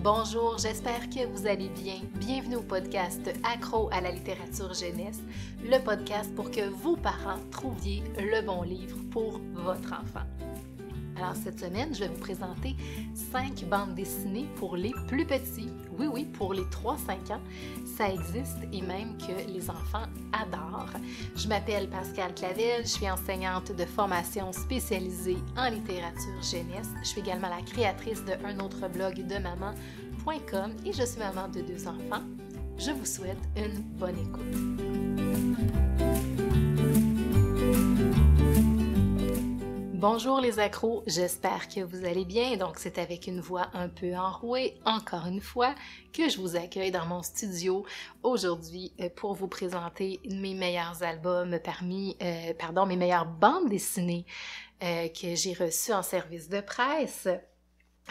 Bonjour, j'espère que vous allez bien. Bienvenue au podcast Accro à la littérature jeunesse, le podcast pour que vos parents, trouviez le bon livre pour votre enfant. Alors mhm. cette semaine, je vais vous présenter cinq bandes dessinées pour les plus petits. Oui, oui, pour les 3-5 ans, ça existe et même que les enfants adorent. Je m'appelle Pascal Clavel, je suis enseignante de formation spécialisée en littérature jeunesse. Je suis également la créatrice de un autre blog de maman.com et je suis maman de deux enfants. Je vous souhaite une bonne écoute. Bonjour les accros, j'espère que vous allez bien. Donc c'est avec une voix un peu enrouée, encore une fois, que je vous accueille dans mon studio aujourd'hui euh, pour vous présenter mes meilleurs albums parmi, euh, pardon, mes meilleures bandes dessinées euh, que j'ai reçues en service de presse.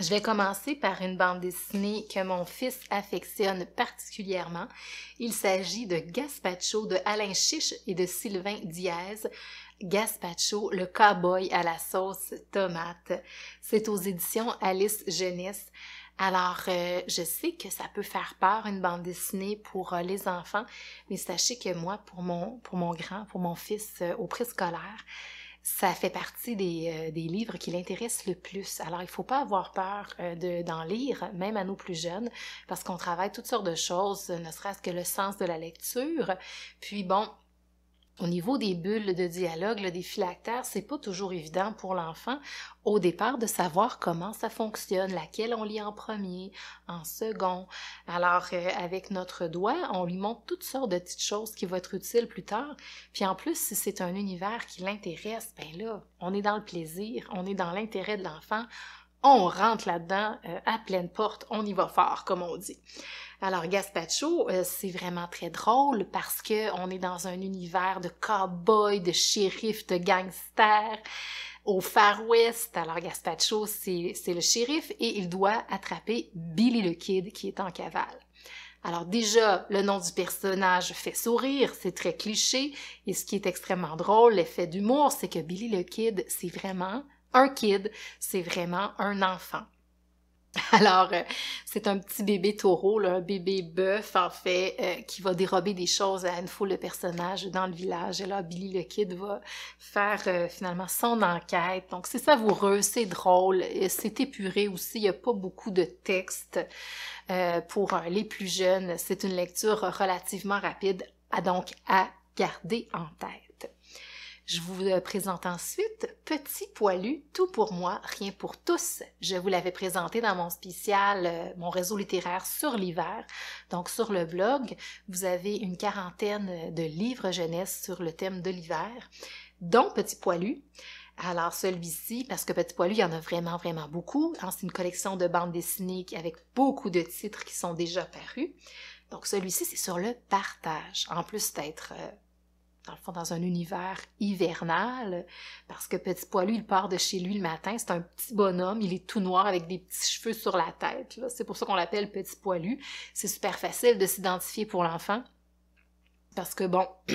Je vais commencer par une bande dessinée que mon fils affectionne particulièrement. Il s'agit de Gaspacho de Alain Chiche et de Sylvain Diaz. Gaspacho, le cowboy à la sauce tomate. C'est aux éditions Alice Jeunesse. Alors, euh, je sais que ça peut faire peur une bande dessinée pour euh, les enfants, mais sachez que moi, pour mon, pour mon grand, pour mon fils euh, au au scolaire ça fait partie des, des livres qui l'intéressent le plus. Alors, il ne faut pas avoir peur d'en lire, même à nos plus jeunes, parce qu'on travaille toutes sortes de choses, ne serait-ce que le sens de la lecture. Puis bon, au niveau des bulles de dialogue, des phylactères, c'est pas toujours évident pour l'enfant au départ de savoir comment ça fonctionne, laquelle on lit en premier, en second. Alors euh, avec notre doigt, on lui montre toutes sortes de petites choses qui vont être utiles plus tard. Puis en plus, si c'est un univers qui l'intéresse, ben là, on est dans le plaisir, on est dans l'intérêt de l'enfant on rentre là-dedans euh, à pleine porte, on y va fort, comme on dit. Alors, Gaspacho, euh, c'est vraiment très drôle parce que on est dans un univers de cow de shérif, de gangster au Far West. Alors, Gaspacho, c'est le shérif et il doit attraper Billy le Kid qui est en cavale. Alors déjà, le nom du personnage fait sourire, c'est très cliché, et ce qui est extrêmement drôle, l'effet d'humour, c'est que Billy le Kid, c'est vraiment un kid, c'est vraiment un enfant. Alors, euh, c'est un petit bébé taureau, un bébé bœuf, en fait, euh, qui va dérober des choses à une foule de personnages dans le village. Et là, Billy le Kid va faire euh, finalement son enquête. Donc, c'est savoureux, c'est drôle, c'est épuré aussi. Il n'y a pas beaucoup de texte pour les plus jeunes. C'est une lecture relativement rapide, à, donc à garder en tête. Je vous euh, présente ensuite Petit Poilu, tout pour moi, rien pour tous. Je vous l'avais présenté dans mon spécial, euh, mon réseau littéraire sur l'hiver. Donc sur le blog, vous avez une quarantaine euh, de livres jeunesse sur le thème de l'hiver, dont Petit Poilu. Alors celui-ci, parce que Petit Poilu, il y en a vraiment, vraiment beaucoup. C'est une collection de bandes dessinées avec beaucoup de titres qui sont déjà parus. Donc celui-ci, c'est sur le partage, en plus d'être dans le fond, dans un univers hivernal, parce que Petit Poilu, il part de chez lui le matin, c'est un petit bonhomme, il est tout noir avec des petits cheveux sur la tête, c'est pour ça qu'on l'appelle Petit Poilu. C'est super facile de s'identifier pour l'enfant, parce que bon,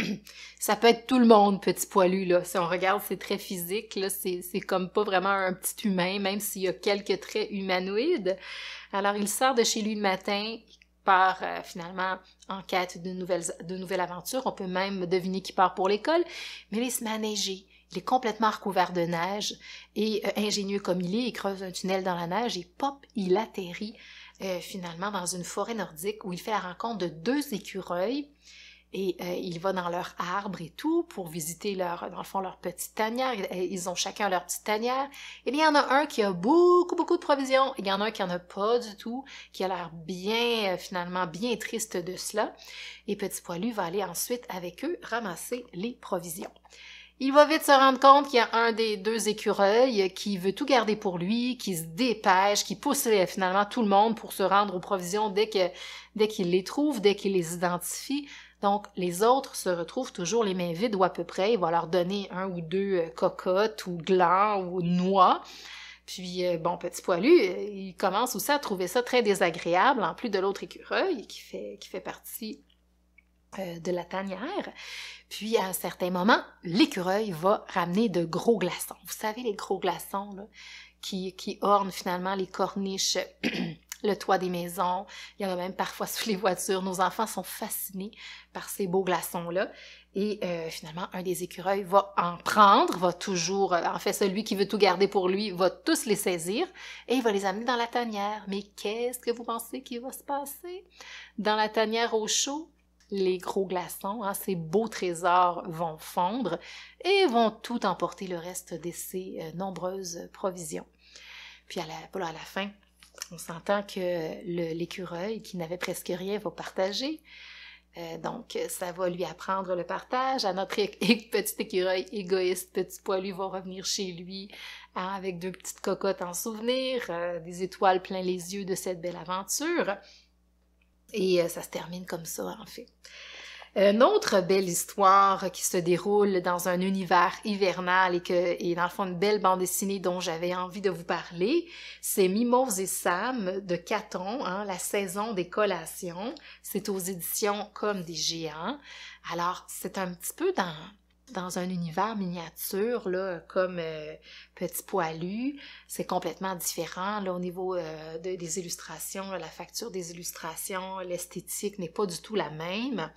ça peut être tout le monde, Petit Poilu, là. Si on regarde, c'est très physique, c'est comme pas vraiment un petit humain, même s'il y a quelques traits humanoïdes. Alors, il sort de chez lui le matin, part euh, finalement en quête de nouvelles, de nouvelles aventures. On peut même deviner qu'il part pour l'école, mais il se met à neiger. Il est complètement recouvert de neige et euh, ingénieux comme il est, il creuse un tunnel dans la neige et pop, il atterrit euh, finalement dans une forêt nordique où il fait la rencontre de deux écureuils et euh, il va dans leur arbre et tout pour visiter leur, dans le fond, leur petite tanière. Ils ont chacun leur petite tanière. Et eh il y en a un qui a beaucoup, beaucoup de provisions. Il y en a un qui en a pas du tout, qui a l'air bien, euh, finalement, bien triste de cela. Et Petit Poilu va aller ensuite avec eux ramasser les provisions. Il va vite se rendre compte qu'il y a un des deux écureuils qui veut tout garder pour lui, qui se dépêche, qui pousse euh, finalement tout le monde pour se rendre aux provisions dès que, dès qu'il les trouve, dès qu'il les identifie. Donc, les autres se retrouvent toujours les mains vides ou à peu près. Il va leur donner un ou deux euh, cocottes ou glands ou noix. Puis, euh, bon, petit poilu, euh, il commence aussi à trouver ça très désagréable, en plus de l'autre écureuil qui fait, qui fait partie de la tanière. Puis à un certain moment, l'écureuil va ramener de gros glaçons. Vous savez les gros glaçons là, qui, qui ornent finalement les corniches le toit des maisons, il y en a même parfois sous les voitures. Nos enfants sont fascinés par ces beaux glaçons-là. Et euh, finalement, un des écureuils va en prendre, va toujours, euh, en fait, celui qui veut tout garder pour lui, va tous les saisir et il va les amener dans la tanière. Mais qu'est-ce que vous pensez qu'il va se passer? Dans la tanière au chaud, les gros glaçons, hein, ces beaux trésors vont fondre et vont tout emporter le reste de ces euh, nombreuses provisions. Puis à à la fin, on s'entend que l'écureuil qui n'avait presque rien va partager. Euh, donc, ça va lui apprendre le partage. À notre petit écureuil égoïste, petit lui va revenir chez lui hein, avec deux petites cocottes en souvenir, euh, des étoiles plein les yeux de cette belle aventure. Et euh, ça se termine comme ça, en fait. Euh, une autre belle histoire qui se déroule dans un univers hivernal et que et dans le fond une belle bande dessinée dont j'avais envie de vous parler, c'est Mimos et Sam de Caton, hein, la saison des collations. C'est aux éditions comme des géants. Alors c'est un petit peu dans dans un univers miniature, là, comme euh, Petit Poilu. C'est complètement différent. Là, au niveau euh, des illustrations, la facture des illustrations, l'esthétique n'est pas du tout la même.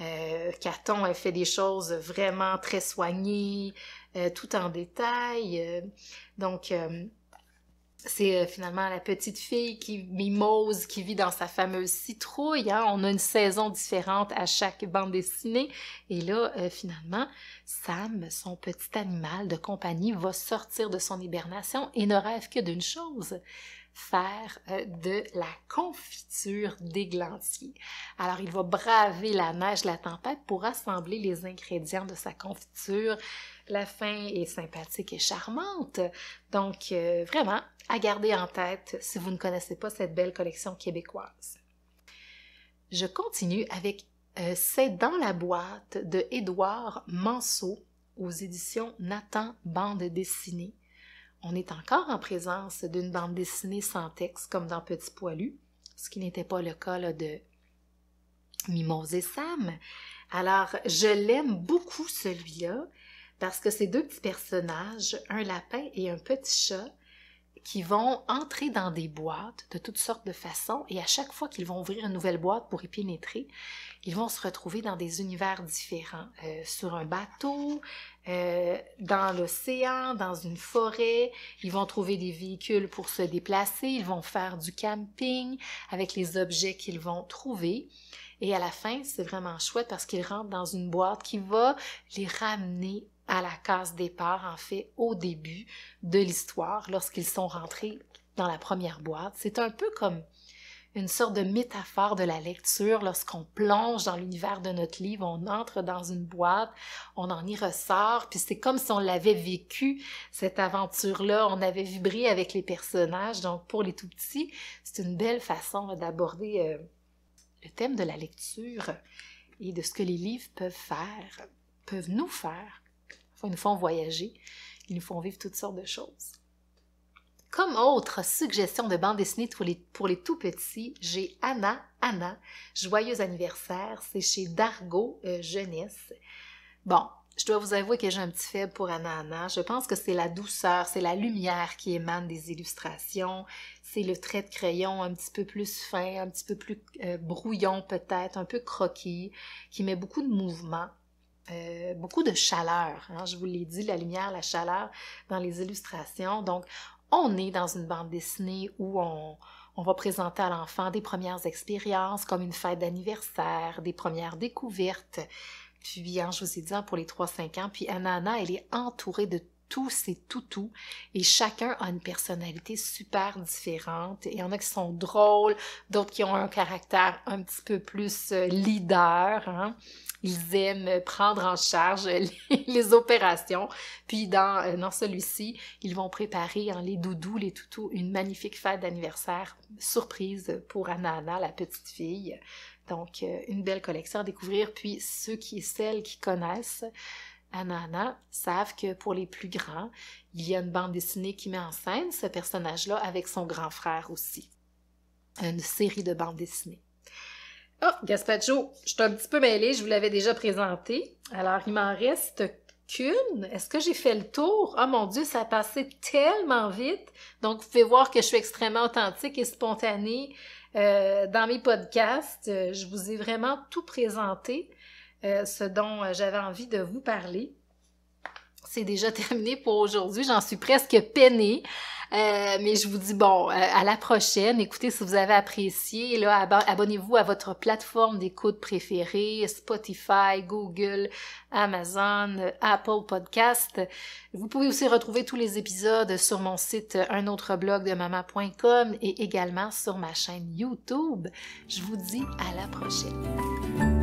Euh, Caton, elle fait des choses vraiment très soignées, euh, tout en détail. Euh, donc, euh, c'est euh, finalement la petite fille qui mimose, qui vit dans sa fameuse citrouille. Hein. On a une saison différente à chaque bande dessinée. Et là, euh, finalement, Sam, son petit animal de compagnie, va sortir de son hibernation et ne rêve que d'une chose faire euh, de la confiture d'églantier. Alors, il va braver la neige, la tempête pour assembler les ingrédients de sa confiture la fin est sympathique et charmante. Donc, euh, vraiment, à garder en tête si vous ne connaissez pas cette belle collection québécoise. Je continue avec euh, C'est dans la boîte de Édouard Manceau aux éditions Nathan Bande dessinée. On est encore en présence d'une bande dessinée sans texte comme dans Petit Poilu, ce qui n'était pas le cas de Mimose et Sam. Alors, je l'aime beaucoup celui-là parce que ces deux petits personnages, un lapin et un petit chat, qui vont entrer dans des boîtes de toutes sortes de façons et à chaque fois qu'ils vont ouvrir une nouvelle boîte pour y pénétrer, ils vont se retrouver dans des univers différents, euh, sur un bateau, euh, dans l'océan, dans une forêt, ils vont trouver des véhicules pour se déplacer, ils vont faire du camping avec les objets qu'ils vont trouver. Et à la fin, c'est vraiment chouette parce qu'ils rentrent dans une boîte qui va les ramener à la case départ, en fait, au début de l'histoire, lorsqu'ils sont rentrés dans la première boîte. C'est un peu comme une sorte de métaphore de la lecture. Lorsqu'on plonge dans l'univers de notre livre, on entre dans une boîte, on en y ressort, puis c'est comme si on l'avait vécu, cette aventure-là, on avait vibré avec les personnages. Donc pour les tout petits, c'est une belle façon d'aborder euh, le thème de la lecture et de ce que les livres peuvent faire, peuvent nous faire ils nous font voyager. Ils nous font vivre toutes sortes de choses. Comme autre suggestion de bande dessinée pour les, pour les tout petits, j'ai Anna, Anna, joyeux anniversaire. C'est chez Dargo euh, Jeunesse. Bon, je dois vous avouer que j'ai un petit faible pour Anna Anna. Je pense que c'est la douceur, c'est la lumière qui émane des illustrations. C'est le trait de crayon un petit peu plus fin, un petit peu plus euh, brouillon peut-être, un peu croquis, qui met beaucoup de mouvement. Euh, beaucoup de chaleur. Hein. Je vous l'ai dit, la lumière, la chaleur dans les illustrations. Donc, on est dans une bande dessinée où on, va présenter à l'enfant des premières expériences, comme une fête d'anniversaire, des premières découvertes. Puis, hein, je vous ai dit, hein, pour les 3-5 ans, puis Anana, elle est entourée de tous ses toutous et chacun a une personnalité super différente. Il y en a qui sont drôles, d'autres qui ont un caractère un petit peu plus euh, leader. Ils aiment euh, prendre en charge euh, les, opérations. Puis dans, euh, dans celui-ci, ils vont préparer en hein, les doudous, les toutous, une magnifique fête d'anniversaire surprise pour Anna Anna, la petite fille. Donc, une belle collection à découvrir. Puis ceux qui et celles qui connaissent Anna Anna savent que pour les plus grands, il y a une bande dessinée qui met en scène ce personnage-là avec son grand frère aussi. Une série de bandes dessinées. Ah, oh, je suis un petit peu mêlée, je vous l'avais déjà présenté. Alors, il m'en reste qu'une. Est-ce que j'ai fait le tour? Oh mon Dieu, ça a passé tellement vite. Donc, vous pouvez voir que je suis extrêmement authentique et spontanée euh, dans mes podcasts. Euh, je vous ai vraiment tout présenté, euh, ce dont j'avais envie de vous parler c'est déjà terminé pour aujourd'hui. J'en suis presque peinée. Euh, mais je vous dis bon, euh, à la prochaine. Écoutez, si vous avez apprécié, là, abonnez-vous à votre plateforme d'écoute préférée, Spotify, Google, Amazon, Apple Podcast. Vous pouvez aussi retrouver tous les épisodes sur mon site un autre blog de maman.com et également sur ma chaîne YouTube. Je vous dis à la prochaine.